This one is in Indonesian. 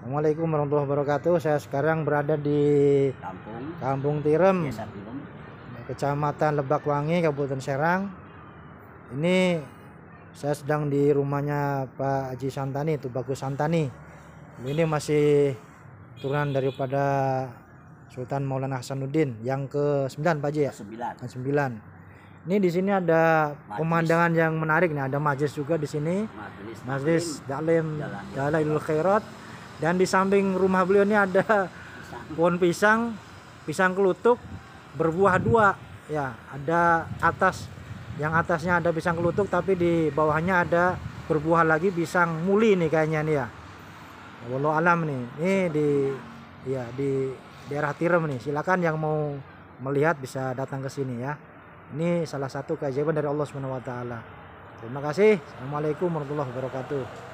Assalamualaikum warahmatullahi wabarakatuh. Saya sekarang berada di Kampung, Kampung Tirem, iya, Tirem, Kecamatan Lebakwangi, Kabupaten Serang. Ini saya sedang di rumahnya Pak Haji Santani, Tubagus Santani. Ini masih turunan daripada Sultan Maulana Hasanuddin yang ke-9 Pak Haji ya? Ke-9. Ini di sini ada majlis. pemandangan yang menarik nih, ada majlis juga di sini. majlis Dalim Da'lailul Khairat dan di samping rumah beliau ini ada pohon pisang pisang kelutuk berbuah dua ya ada atas yang atasnya ada pisang kelutuk tapi di bawahnya ada berbuah lagi pisang muli nih kayaknya nih ya walau alam nih ini di ya di daerah Tirem nih silakan yang mau melihat bisa datang ke sini ya ini salah satu keajaiban dari Allah SWT. terima kasih assalamualaikum warahmatullahi wabarakatuh